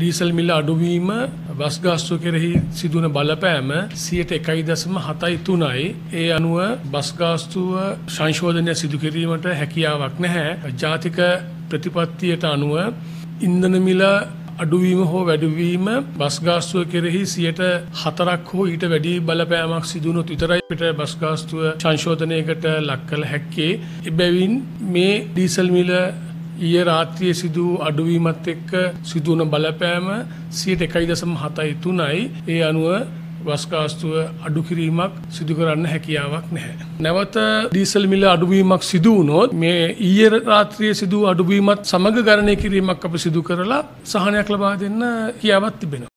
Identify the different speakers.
Speaker 1: Diesel මිල අඩුවීම bus ගාස්තු කෙරෙහි සිදුවන බලපෑම සියයට එකයි දසම හතයි තුනයි. ඒ අනුව බස්ගාස්තුව සංශෝධනය සිදුකිරීමට හැකියාවක් නැහැ. ජාතික ප්‍රතිපත්තියට අනුව ඉන්දන මිල අඩුවීම හෝ වැඩුවීම බස්ගාස්තුව කෙරෙහි සියයට හතරක් හෝ ඊට වැඩි බලපෑමක් සිදුවනොත් විතරයි පිට බස්ගාස්තුව සංශෝධනයකට ලක් කළ හැක්කේ. එබැවින් මේ ඩීසල් මිල ඊයේ රාත්‍රියේ සිදු වූ අඩුවීමත් එක්ක සිදු වන බලපෑම 101.73යි. ඒ අනුව වස් ගාස්තුව අඩු කිරීමක් සිදු කරන්න හැකියාවක් නැහැ. නැවත ඩීසල් මිල අඩුවීමක් සිදු වුණොත් මේ ඊයේ රාත්‍රියේ සිදු අඩුවීමත් සමග ගණනය කිරීමක් අප සිදු කරලා සහනයක් ලබා දෙන්න කියාවක් තිබෙනවා.